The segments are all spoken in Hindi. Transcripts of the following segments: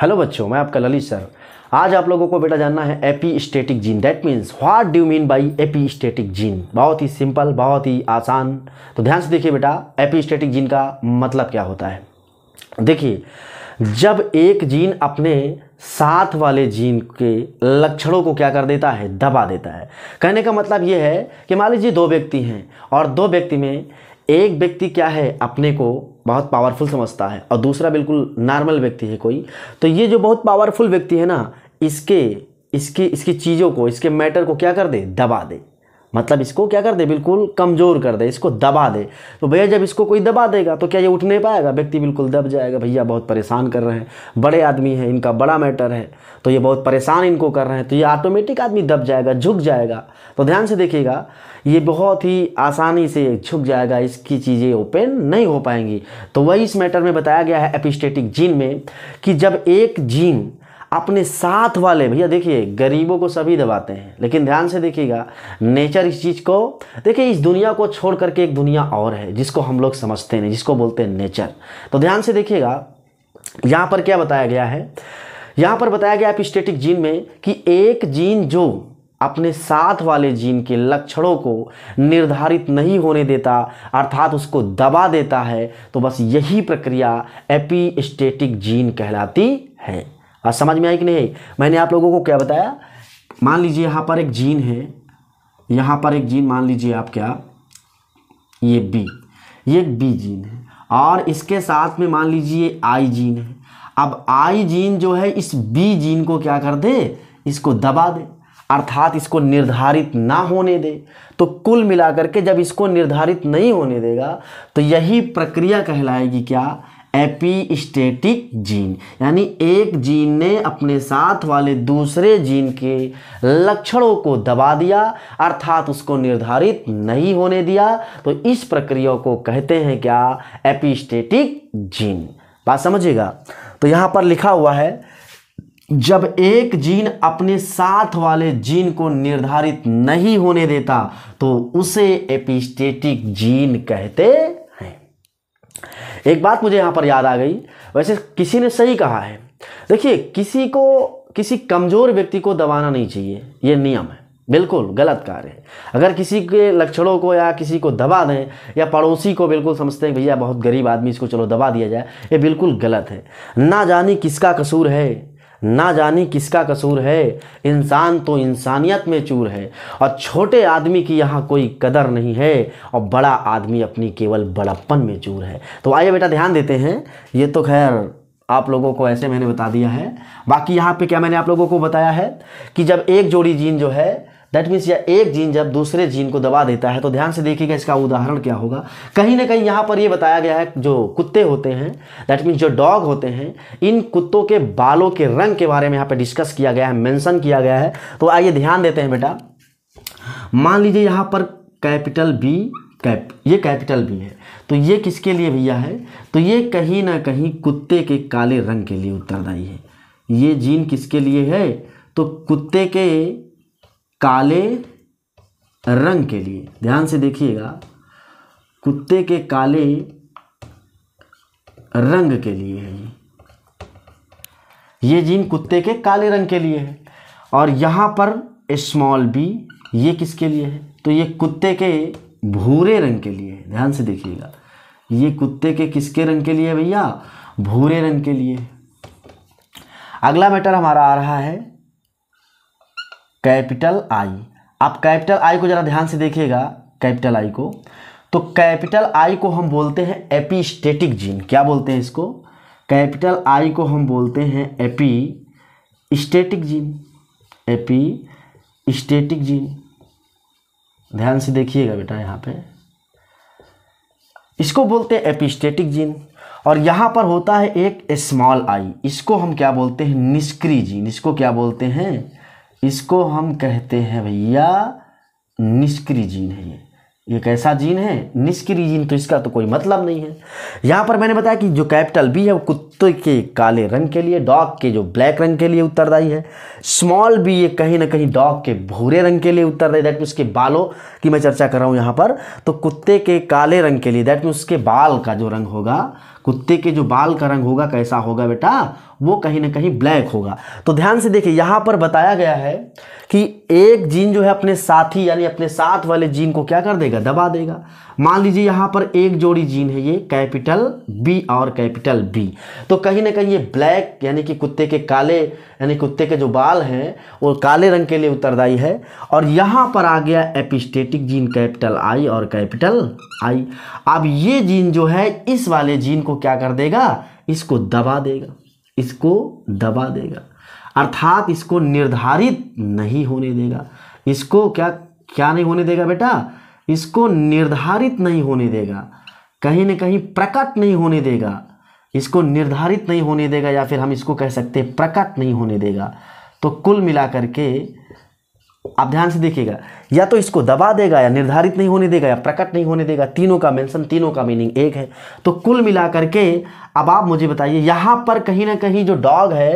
हेलो बच्चों मैं आपका ललित सर आज आप लोगों को बेटा जानना है epistatic gene that means what do mean by epistatic gene बहुत ही सिंपल बहुत ही आसान तो ध्यान से देखिए बेटा एपी स्टेटिक जीन का मतलब क्या होता है देखिए जब एक जीन अपने साथ वाले जीन के लक्षणों को क्या कर देता है दबा देता है कहने का मतलब ये है कि मान लीजिए दो व्यक्ति हैं और दो व्यक्ति में एक व्यक्ति क्या है अपने को बहुत पावरफुल समझता है और दूसरा बिल्कुल नॉर्मल व्यक्ति है कोई तो ये जो बहुत पावरफुल व्यक्ति है ना इसके इसकी इसकी चीज़ों को इसके मैटर को क्या कर दे दबा दे मतलब इसको क्या कर दे बिल्कुल कमज़ोर कर दे इसको दबा दे तो भैया जब इसको कोई दबा देगा तो क्या ये उठ नहीं पाएगा व्यक्ति बिल्कुल दब जाएगा भैया बहुत परेशान कर रहे हैं बड़े आदमी हैं इनका बड़ा मैटर है तो ये बहुत परेशान इनको कर रहे हैं तो ये ऑटोमेटिक आदमी दब जाएगा झुक जाएगा तो ध्यान से देखिएगा ये बहुत ही आसानी से छुप जाएगा इसकी चीज़ें ओपन नहीं हो पाएंगी तो वही इस मैटर में बताया गया है एपिस्टेटिक जीन में कि जब एक जीन अपने साथ वाले भैया देखिए गरीबों को सभी दबाते हैं लेकिन ध्यान से देखिएगा नेचर इस चीज़ को देखिए इस दुनिया को छोड़ करके एक दुनिया और है जिसको हम लोग समझते नहीं जिसको बोलते हैं नेचर तो ध्यान से देखिएगा यहाँ पर क्या बताया गया है यहाँ पर बताया गया एपिस्टेटिक जीन में कि एक जीन जो अपने साथ वाले जीन के लक्षणों को निर्धारित नहीं होने देता अर्थात उसको दबा देता है तो बस यही प्रक्रिया एपीस्टेटिक जीन कहलाती है और समझ में आई कि नहीं मैंने आप लोगों को क्या बताया मान लीजिए यहाँ पर एक जीन है यहाँ पर एक जीन मान लीजिए आप क्या ये बी ये एक बी जीन है और इसके साथ में मान लीजिए आई जीन है अब आई जीन जो है इस बी जीन को क्या कर दे इसको दबा दे अर्थात इसको निर्धारित ना होने दे तो कुल मिलाकर के जब इसको निर्धारित नहीं होने देगा तो यही प्रक्रिया कहलाएगी क्या एपीस्टेटिक जीन यानी एक जीन ने अपने साथ वाले दूसरे जीन के लक्षणों को दबा दिया अर्थात उसको निर्धारित नहीं होने दिया तो इस प्रक्रिया को कहते हैं क्या एपीस्टेटिक जीन बात समझिएगा तो यहाँ पर लिखा हुआ है जब एक जीन अपने साथ वाले जीन को निर्धारित नहीं होने देता तो उसे एपिस्टेटिक जीन कहते हैं एक बात मुझे यहां पर याद आ गई वैसे किसी ने सही कहा है देखिए किसी को किसी कमजोर व्यक्ति को दबाना नहीं चाहिए यह नियम है बिल्कुल गलत कार्य है अगर किसी के लक्षणों को या किसी को दबा दें या पड़ोसी को बिल्कुल समझते हैं भैया बहुत गरीब आदमी इसको चलो दबा दिया जाए ये बिल्कुल गलत है ना जाने किसका कसूर है ना जाने किसका कसूर है इंसान तो इंसानियत में चूर है और छोटे आदमी की यहाँ कोई कदर नहीं है और बड़ा आदमी अपनी केवल बड़प्पन में चूर है तो आइए बेटा ध्यान देते हैं ये तो खैर आप लोगों को ऐसे मैंने बता दिया है बाकी यहाँ पे क्या मैंने आप लोगों को बताया है कि जब एक जोड़ी जीन जो है दैट मीन्स या एक जीन जब दूसरे जीन को दबा देता है तो ध्यान से देखिएगा इसका उदाहरण क्या होगा कहीं ना कहीं यहाँ पर ये बताया गया है जो कुत्ते होते हैं दैट मीन्स जो डॉग होते हैं इन कुत्तों के बालों के रंग के बारे में यहाँ पर डिस्कस किया गया है मैंसन किया गया है तो आइए ध्यान देते हैं बेटा मान लीजिए यहाँ पर कैपिटल बी कैप ये कैपिटल बी है तो ये किसके लिए भैया है तो ये कहीं ना कहीं कुत्ते के काले रंग के लिए उत्तरदायी है ये जीन किसके लिए है तो कुत्ते के काले रंग के लिए ध्यान से देखिएगा कुत्ते के काले रंग के लिए है ये ये जीन कुत्ते के काले रंग के लिए है और यहाँ पर स्मॉल बी ये किसके लिए है तो ये कुत्ते के भूरे रंग के लिए है ध्यान से देखिएगा ये कुत्ते के किसके रंग के लिए भैया भूरे रंग के लिए अगला मैटर हमारा आ रहा है कैपिटल आई आप कैपिटल आई को ज़रा ध्यान से देखिएगा कैपिटल आई को तो कैपिटल आई को हम बोलते हैं एपीस्टेटिक जीन क्या बोलते हैं इसको कैपिटल आई को हम बोलते हैं epistatic gene epistatic gene ध्यान से देखिएगा बेटा यहाँ पे इसको बोलते हैं एपिस्टेटिक जीन और यहाँ पर होता है एक स्मॉल आई इसको हम क्या बोलते हैं निष्क्रिय जीन इसको क्या बोलते हैं इसको हम कहते हैं भैया निष्क्रिय जीन है ये ये कैसा जीन है निष्क्रिय जीन तो इसका तो कोई मतलब नहीं है यहाँ पर मैंने बताया कि जो कैपिटल बी है वो कुत्ते के काले रंग के लिए डॉग के जो ब्लैक रंग के लिए उत्तरदायी है स्मॉल बी ये कहीं ना कहीं डॉग के भूरे रंग के लिए उत्तरदायी दैट मीन उसके बालों की मैं चर्चा कर रहा हूँ यहाँ पर तो कुत्ते के काले रंग के लिए दैट मीन उसके बाल का जो रंग होगा कुत्ते के जो बाल का रंग होगा कैसा होगा बेटा वो कहीं ना कहीं ब्लैंक होगा तो ध्यान से देखिए यहाँ पर बताया गया है कि एक जीन जो है अपने साथी यानी अपने साथ वाले जीन को क्या कर देगा दबा देगा मान लीजिए यहाँ पर एक जोड़ी जीन है ये कैपिटल बी और कैपिटल बी तो कहीं ना कहीं ये ब्लैक यानी कि कुत्ते के काले यानी कुत्ते के जो बाल हैं वो काले रंग के लिए उत्तरदायी है और यहाँ पर आ गया एपिस्टेटिक जीन कैपिटल आई और कैपिटल आई अब ये जीन जो है इस वाले जीन को क्या कर देगा इसको दबा देगा इसको दबा देगा अर्थात इसको निर्धारित नहीं होने देगा इसको क्या क्या नहीं होने देगा बेटा इसको निर्धारित नहीं होने देगा कहीं ना कहीं प्रकट नहीं होने देगा इसको निर्धारित नहीं होने देगा या फिर हम इसको कह सकते हैं प्रकट नहीं होने देगा तो कुल मिलाकर के आप ध्यान से देखिएगा या तो इसको दबा देगा या निर्धारित नहीं होने देगा या प्रकट नहीं होने देगा तीनों का मेंशन तीनों का मीनिंग एक है तो कुल मिलाकर के अब आप मुझे बताइए यहाँ पर कहीं ना कहीं जो डॉग है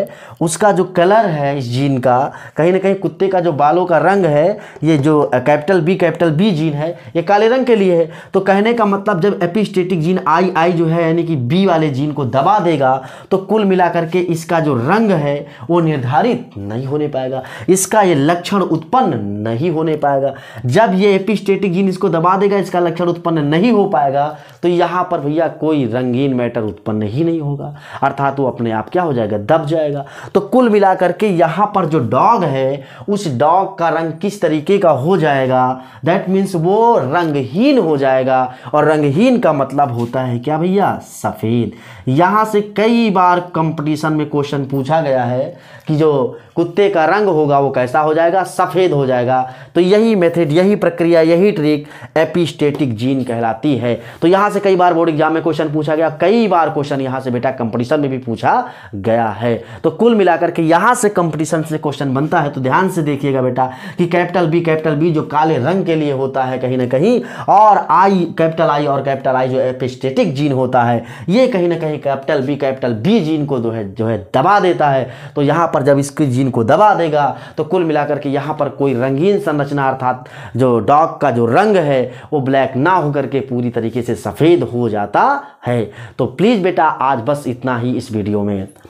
उसका जो कलर है इस जीन का कहीं ना कहीं कुत्ते का जो बालों का रंग है ये जो capital B capital B gene है ये काले रंग के लिए है तो कहने का मतलब जब एपिस्टेटिक जीन आई आई जो है यानी कि बी वाले जीन को दबा देगा तो कुल मिला के इसका जो रंग है वो निर्धारित नहीं होने पाएगा इसका ये लक्षण उत्पन्न नहीं होने पाएगा जाएगा जब ये एपिस्टेटिक जीन इसको दबा देगा इसका लक्षण उत्पन्न नहीं हो पाएगा तो यहाँ पर भैया कोई रंगीन मैटर उत्पन्न ही नहीं होगा अर्थात वो अपने आप क्या हो जाएगा दब जाएगा तो कुल मिला करके यहाँ पर जो डॉग है उस डॉग का रंग किस तरीके का हो जाएगा दैट मीन्स वो रंगहीन हो जाएगा और रंगहीन का मतलब होता है क्या भैया सफ़ेद यहाँ से कई बार कंपटीशन में क्वेश्चन पूछा गया है कि जो कुत्ते का रंग होगा वो कैसा हो जाएगा सफ़ेद हो जाएगा तो यही मेथड यही प्रक्रिया यही ट्रिक एपिस्टेटिक जीन कहलाती है तो यहाँ से कई बार बोर्ड एग्जाम में क्वेश्चन पूछा गया कई बार क्वेश्चन यहाँ से बेटा कंपटीशन में भी पूछा गया है तो कुल मिलाकर के यहाँ से कंपटीशन से क्वेश्चन बनता है तो ध्यान से देखिएगा बेटा कि कैपिटल बी कैपिटल बी जो काले रंग के लिए होता है कहीं ना कहीं और आई कैपिटल आई और कैपिटल आई जो एपिस्टेटिक जीन होता है ये कहीं ना कहीं capital B capital B gene को जो है जो है दबा देता है तो यहाँ पर जब इसकी जीन जीन को दबा देगा तो कुल मिलाकर के यहाँ पर कोई रंगीन संरचना अर्थात जो डॉग का जो रंग है वो ब्लैक ना होकर के पूरी तरीके से सफ़ेद हो जाता है तो प्लीज़ बेटा आज बस इतना ही इस वीडियो में